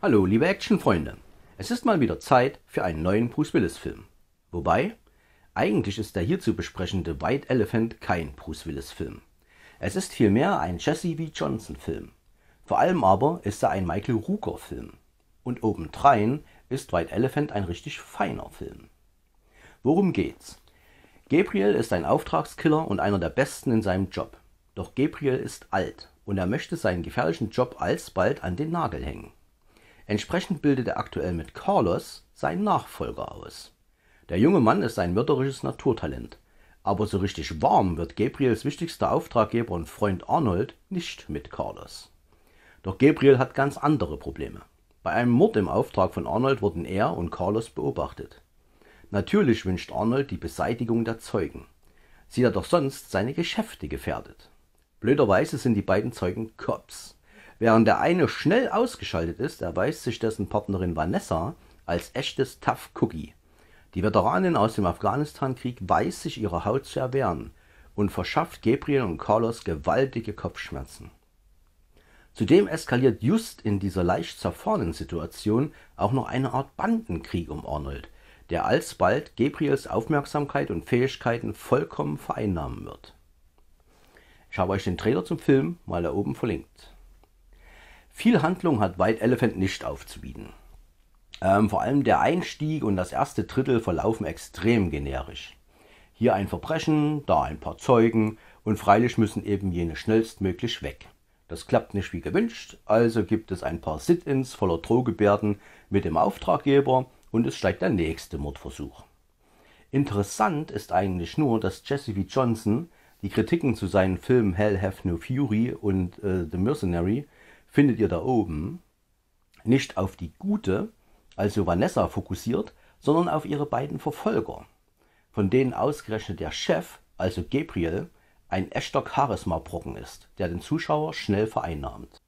Hallo, liebe Actionfreunde. Es ist mal wieder Zeit für einen neuen Bruce Willis-Film. Wobei, eigentlich ist der hier zu besprechende White Elephant kein Bruce Willis-Film. Es ist vielmehr ein Jesse V. Johnson-Film. Vor allem aber ist er ein Michael Rooker-Film. Und obendrein ist White Elephant ein richtig feiner Film. Worum geht's? Gabriel ist ein Auftragskiller und einer der besten in seinem Job. Doch Gabriel ist alt und er möchte seinen gefährlichen Job alsbald an den Nagel hängen. Entsprechend bildet er aktuell mit Carlos seinen Nachfolger aus. Der junge Mann ist ein mörderisches Naturtalent, aber so richtig warm wird Gabriels wichtigster Auftraggeber und Freund Arnold nicht mit Carlos. Doch Gabriel hat ganz andere Probleme. Bei einem Mord im Auftrag von Arnold wurden er und Carlos beobachtet. Natürlich wünscht Arnold die Beseitigung der Zeugen. Sie hat doch sonst seine Geschäfte gefährdet. Blöderweise sind die beiden Zeugen Cops. Während der eine schnell ausgeschaltet ist, erweist sich dessen Partnerin Vanessa als echtes Tough Cookie. Die Veteranin aus dem Afghanistan-Krieg weiß sich ihrer Haut zu erwehren und verschafft Gabriel und Carlos gewaltige Kopfschmerzen. Zudem eskaliert just in dieser leicht zerfahrenen Situation auch noch eine Art Bandenkrieg um Arnold, der alsbald Gabriels Aufmerksamkeit und Fähigkeiten vollkommen vereinnahmen wird. Ich habe euch den Trailer zum Film mal da oben verlinkt. Viel Handlung hat White Elephant nicht aufzubieten. Ähm, vor allem der Einstieg und das erste Drittel verlaufen extrem generisch. Hier ein Verbrechen, da ein paar Zeugen und freilich müssen eben jene schnellstmöglich weg. Das klappt nicht wie gewünscht, also gibt es ein paar Sit-ins voller Drohgebärden mit dem Auftraggeber und es steigt der nächste Mordversuch. Interessant ist eigentlich nur, dass Jesse V. Johnson die Kritiken zu seinen Filmen Hell Have No Fury und äh, The Mercenary findet ihr da oben, nicht auf die gute, also Vanessa, fokussiert, sondern auf ihre beiden Verfolger, von denen ausgerechnet der Chef, also Gabriel, ein echter Charisma-Brocken ist, der den Zuschauer schnell vereinnahmt.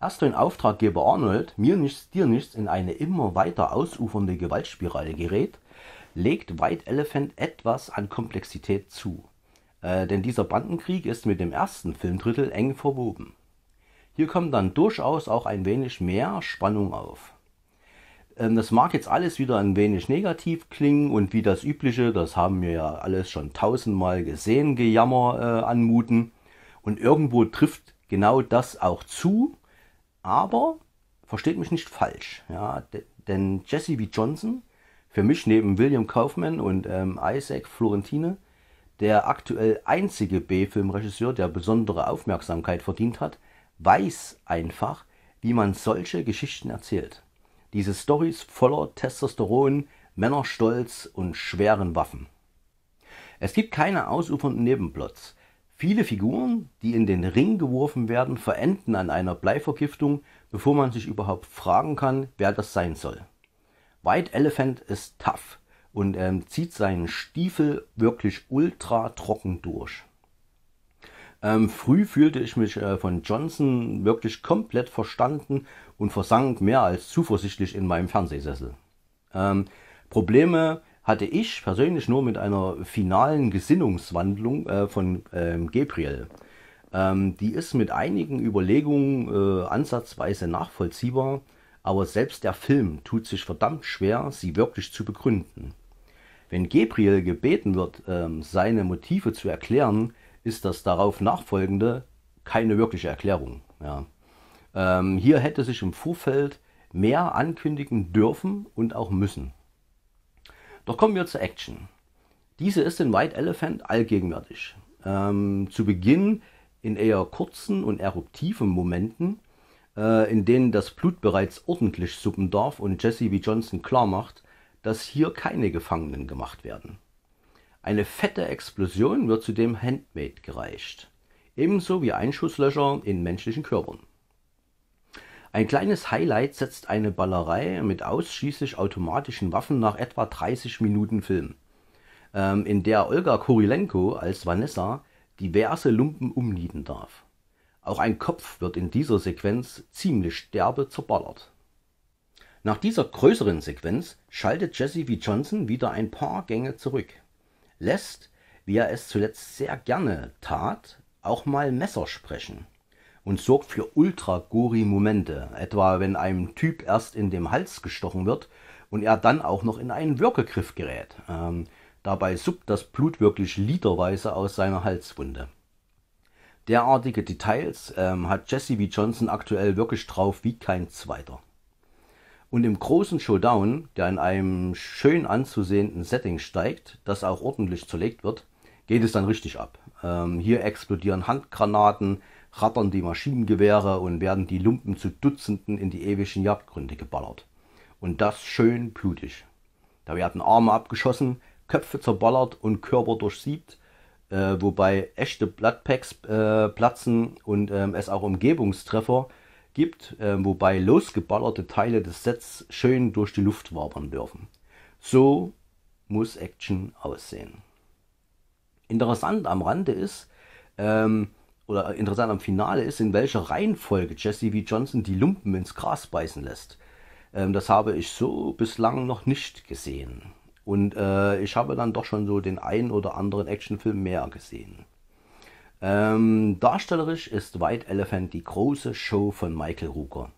Erst wenn Auftraggeber Arnold mir nichts, dir nichts in eine immer weiter ausufernde Gewaltspirale gerät, legt White Elephant etwas an Komplexität zu. Äh, denn dieser Bandenkrieg ist mit dem ersten Filmdrittel eng verwoben. Hier kommt dann durchaus auch ein wenig mehr Spannung auf. Ähm, das mag jetzt alles wieder ein wenig negativ klingen und wie das übliche, das haben wir ja alles schon tausendmal gesehen, Gejammer äh, anmuten. Und irgendwo trifft genau das auch zu. Aber versteht mich nicht falsch, ja, denn Jesse V. Johnson, für mich neben William Kaufman und ähm, Isaac Florentine, der aktuell einzige B-Filmregisseur, der besondere Aufmerksamkeit verdient hat, weiß einfach, wie man solche Geschichten erzählt. Diese Stories voller Testosteron, Männerstolz und schweren Waffen. Es gibt keine ausufernden Nebenplots. Viele Figuren, die in den Ring geworfen werden, verenden an einer Bleivergiftung, bevor man sich überhaupt fragen kann, wer das sein soll. White Elephant ist tough und ähm, zieht seinen Stiefel wirklich ultra trocken durch. Ähm, früh fühlte ich mich äh, von Johnson wirklich komplett verstanden und versank mehr als zuversichtlich in meinem Fernsehsessel. Ähm, Probleme hatte ich persönlich nur mit einer finalen Gesinnungswandlung äh, von ähm, Gabriel. Ähm, die ist mit einigen Überlegungen äh, ansatzweise nachvollziehbar, aber selbst der Film tut sich verdammt schwer, sie wirklich zu begründen. Wenn Gabriel gebeten wird, ähm, seine Motive zu erklären, ist das darauf nachfolgende keine wirkliche Erklärung. Ja. Ähm, hier hätte sich im Vorfeld mehr ankündigen dürfen und auch müssen. Doch kommen wir zur Action. Diese ist in White Elephant allgegenwärtig. Ähm, zu Beginn in eher kurzen und eruptiven Momenten, äh, in denen das Blut bereits ordentlich suppen darf und Jesse wie Johnson klar macht, dass hier keine Gefangenen gemacht werden. Eine fette Explosion wird zudem Handmade gereicht, ebenso wie Einschusslöcher in menschlichen Körpern. Ein kleines Highlight setzt eine Ballerei mit ausschließlich automatischen Waffen nach etwa 30 Minuten Film, ähm, in der Olga Kurilenko als Vanessa diverse Lumpen umnieten darf. Auch ein Kopf wird in dieser Sequenz ziemlich derbe zerballert. Nach dieser größeren Sequenz schaltet Jesse V. Johnson wieder ein paar Gänge zurück lässt, wie er es zuletzt sehr gerne tat, auch mal Messer sprechen und sorgt für ultra-gori-Momente, etwa wenn einem Typ erst in den Hals gestochen wird und er dann auch noch in einen Würgegriff gerät. Ähm, dabei suppt das Blut wirklich literweise aus seiner Halswunde. Derartige Details ähm, hat Jesse V. Johnson aktuell wirklich drauf wie kein zweiter. Und im großen Showdown, der in einem schön anzusehenden Setting steigt, das auch ordentlich zerlegt wird, geht es dann richtig ab. Ähm, hier explodieren Handgranaten, rattern die Maschinengewehre und werden die Lumpen zu Dutzenden in die ewigen Jagdgründe geballert. Und das schön blutig. Da werden Arme abgeschossen, Köpfe zerballert und Körper durchsiebt, äh, wobei echte Bloodpacks äh, platzen und ähm, es auch Umgebungstreffer äh, gibt, äh, wobei losgeballerte Teile des Sets schön durch die Luft wabern dürfen. So muss Action aussehen. Interessant am Rande ist, ähm, oder interessant am Finale ist, in welcher Reihenfolge Jesse V. Johnson die Lumpen ins Gras beißen lässt. Ähm, das habe ich so bislang noch nicht gesehen. Und äh, ich habe dann doch schon so den einen oder anderen Actionfilm mehr gesehen. Ähm, darstellerisch ist White Elephant die große Show von Michael Rucker.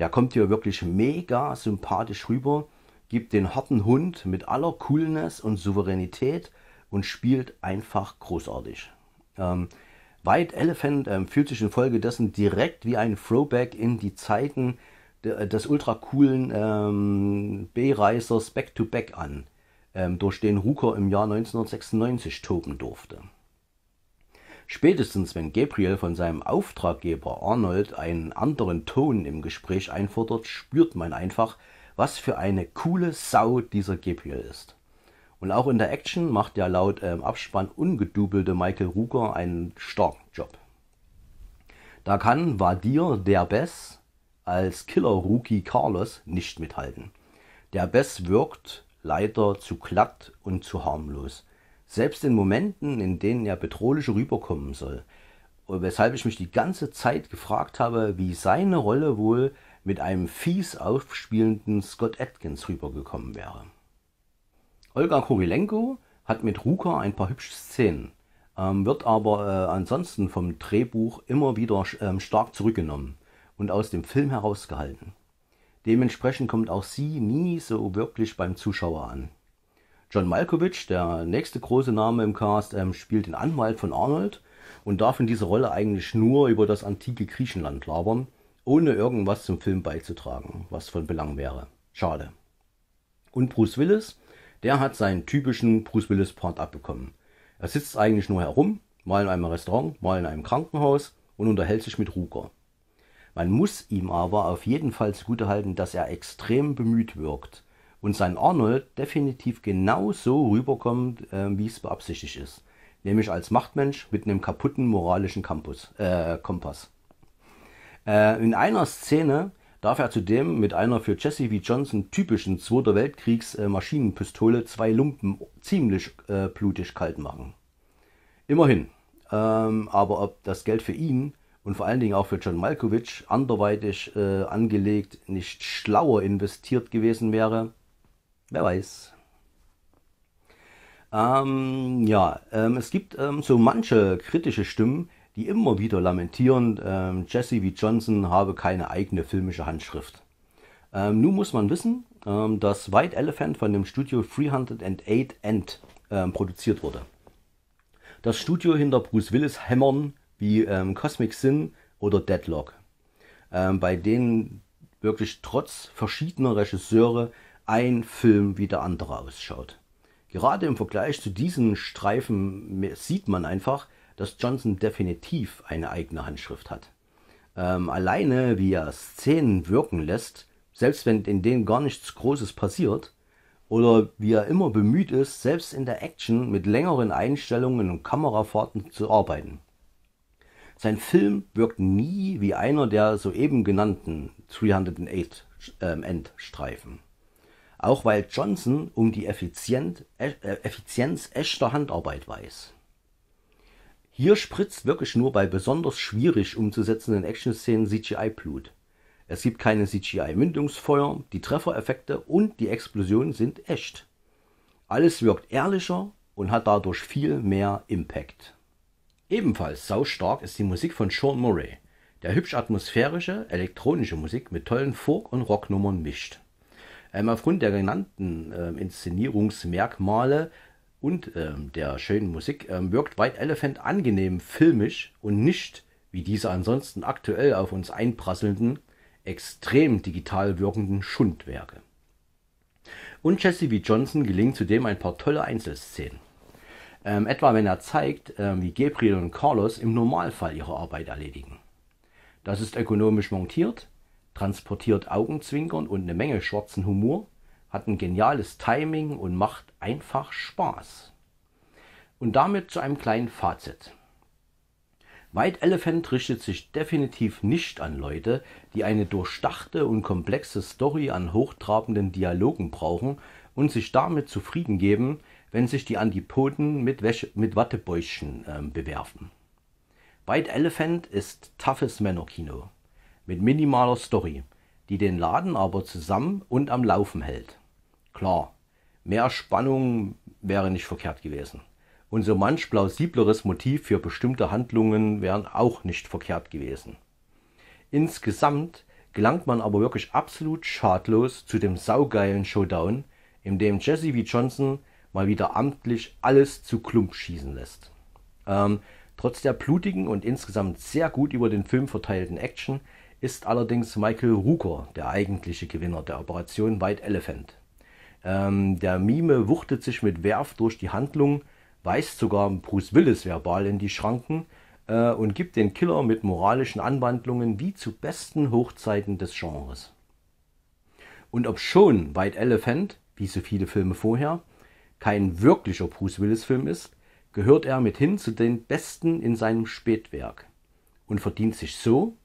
Der kommt hier wirklich mega sympathisch rüber, gibt den harten Hund mit aller Coolness und Souveränität und spielt einfach großartig. Ähm, White Elephant ähm, fühlt sich infolgedessen direkt wie ein Throwback in die Zeiten äh, des ultra coolen ähm, B-Reisers Back-to-Back an, ähm, durch den Ruker im Jahr 1996 toben durfte. Spätestens wenn Gabriel von seinem Auftraggeber Arnold einen anderen Ton im Gespräch einfordert, spürt man einfach, was für eine coole Sau dieser Gabriel ist. Und auch in der Action macht der laut ähm, Abspann ungedubelte Michael Ruger einen starken Job. Da kann Vadir der Bess als Killer-Rookie Carlos nicht mithalten. Der Bess wirkt leider zu glatt und zu harmlos. Selbst in Momenten, in denen er bedrohlich rüberkommen soll. Weshalb ich mich die ganze Zeit gefragt habe, wie seine Rolle wohl mit einem fies aufspielenden Scott Atkins rübergekommen wäre. Olga Kurilenko hat mit Ruka ein paar hübsche Szenen, ähm, wird aber äh, ansonsten vom Drehbuch immer wieder ähm, stark zurückgenommen und aus dem Film herausgehalten. Dementsprechend kommt auch sie nie so wirklich beim Zuschauer an. John Malkovich, der nächste große Name im Cast, ähm, spielt den Anwalt von Arnold und darf in dieser Rolle eigentlich nur über das antike Griechenland labern, ohne irgendwas zum Film beizutragen, was von Belang wäre. Schade. Und Bruce Willis, der hat seinen typischen Bruce Willis-Part abbekommen. Er sitzt eigentlich nur herum, mal in einem Restaurant, mal in einem Krankenhaus und unterhält sich mit Ruger. Man muss ihm aber auf jeden Fall zugutehalten, dass er extrem bemüht wirkt und sein Arnold definitiv genau so rüberkommt, äh, wie es beabsichtigt ist. Nämlich als Machtmensch mit einem kaputten moralischen Campus, äh, Kompass. Äh, in einer Szene darf er zudem mit einer für Jesse V. Johnson typischen Zweiter Weltkriegs äh, Maschinenpistole zwei Lumpen ziemlich äh, blutig kalt machen. Immerhin. Ähm, aber ob das Geld für ihn und vor allen Dingen auch für John Malkovich anderweitig äh, angelegt nicht schlauer investiert gewesen wäre, Wer weiß. Ähm, ja, ähm, es gibt ähm, so manche kritische Stimmen, die immer wieder lamentieren, ähm, Jesse wie Johnson habe keine eigene filmische Handschrift. Ähm, nun muss man wissen, ähm, dass White Elephant von dem Studio 308 End produziert wurde. Das Studio hinter Bruce Willis Hämmern wie Cosmic Sin oder Deadlock, bei denen wirklich trotz verschiedener Regisseure ein Film wie der andere ausschaut. Gerade im Vergleich zu diesen Streifen sieht man einfach, dass Johnson definitiv eine eigene Handschrift hat. Ähm, alleine wie er Szenen wirken lässt, selbst wenn in denen gar nichts Großes passiert, oder wie er immer bemüht ist, selbst in der Action mit längeren Einstellungen und Kamerafahrten zu arbeiten. Sein Film wirkt nie wie einer der soeben genannten 308 äh, Endstreifen auch weil Johnson um die Effizient, äh, Effizienz echter Handarbeit weiß. Hier spritzt wirklich nur bei besonders schwierig umzusetzenden Action-Szenen CGI-Blut. Es gibt keine CGI-Mündungsfeuer, die Treffereffekte und die Explosionen sind echt. Alles wirkt ehrlicher und hat dadurch viel mehr Impact. Ebenfalls saustark ist die Musik von Sean Murray, der hübsch atmosphärische, elektronische Musik mit tollen Folk- und Rocknummern mischt. Ähm, aufgrund der genannten ähm, Inszenierungsmerkmale und ähm, der schönen Musik ähm, wirkt White Elephant angenehm filmisch und nicht wie diese ansonsten aktuell auf uns einprasselnden, extrem digital wirkenden Schundwerke. Und Jesse V. Johnson gelingt zudem ein paar tolle Einzelszenen. Ähm, etwa wenn er zeigt, ähm, wie Gabriel und Carlos im Normalfall ihre Arbeit erledigen. Das ist ökonomisch montiert, transportiert Augenzwinkern und eine Menge schwarzen Humor, hat ein geniales Timing und macht einfach Spaß. Und damit zu einem kleinen Fazit. White Elephant richtet sich definitiv nicht an Leute, die eine durchdachte und komplexe Story an hochtrabenden Dialogen brauchen und sich damit zufrieden geben, wenn sich die Antipoden mit, Wäsche, mit Wattebäuschen äh, bewerfen. White Elephant ist toughes Männerkino mit minimaler Story, die den Laden aber zusammen und am Laufen hält. Klar, mehr Spannung wäre nicht verkehrt gewesen. Und so manch plausibleres Motiv für bestimmte Handlungen wären auch nicht verkehrt gewesen. Insgesamt gelangt man aber wirklich absolut schadlos zu dem saugeilen Showdown, in dem Jesse V. Johnson mal wieder amtlich alles zu Klump schießen lässt. Ähm, trotz der blutigen und insgesamt sehr gut über den Film verteilten Action ist allerdings Michael Rooker der eigentliche Gewinner der Operation White Elephant. Ähm, der Mime wuchtet sich mit Werf durch die Handlung, weist sogar Bruce Willis verbal in die Schranken äh, und gibt den Killer mit moralischen Anwandlungen wie zu besten Hochzeiten des Genres. Und ob schon White Elephant, wie so viele Filme vorher, kein wirklicher Bruce Willis-Film ist, gehört er mithin zu den besten in seinem Spätwerk und verdient sich so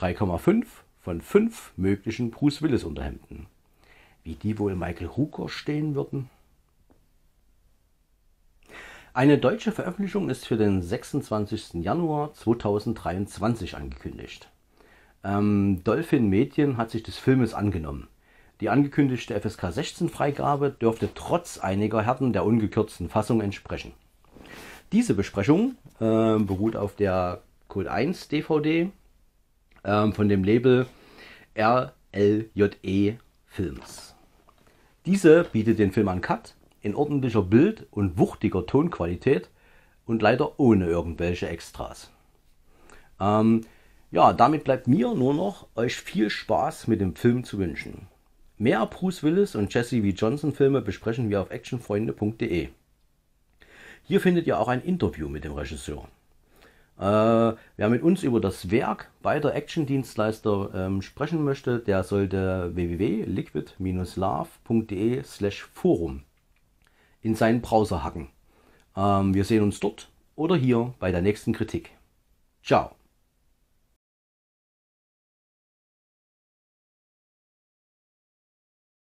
3,5 von 5 möglichen Bruce Willis Unterhemden. Wie die wohl Michael Hooker stehen würden? Eine deutsche Veröffentlichung ist für den 26. Januar 2023 angekündigt. Ähm, Dolphin Medien hat sich des Filmes angenommen. Die angekündigte FSK 16-Freigabe dürfte trotz einiger Härten der ungekürzten Fassung entsprechen. Diese Besprechung äh, beruht auf der Code 1 DVD ähm, von dem Label RLJE Films. Diese bietet den Film an Cut in ordentlicher Bild- und wuchtiger Tonqualität und leider ohne irgendwelche Extras. Ähm, ja, damit bleibt mir nur noch, euch viel Spaß mit dem Film zu wünschen. Mehr Bruce Willis und Jesse V. Johnson Filme besprechen wir auf actionfreunde.de. Hier findet ihr auch ein Interview mit dem Regisseur. Äh, wer mit uns über das Werk beider Action-Dienstleister ähm, sprechen möchte, der sollte www.liquid-love.de slash forum in seinen Browser hacken. Ähm, wir sehen uns dort oder hier bei der nächsten Kritik. Ciao!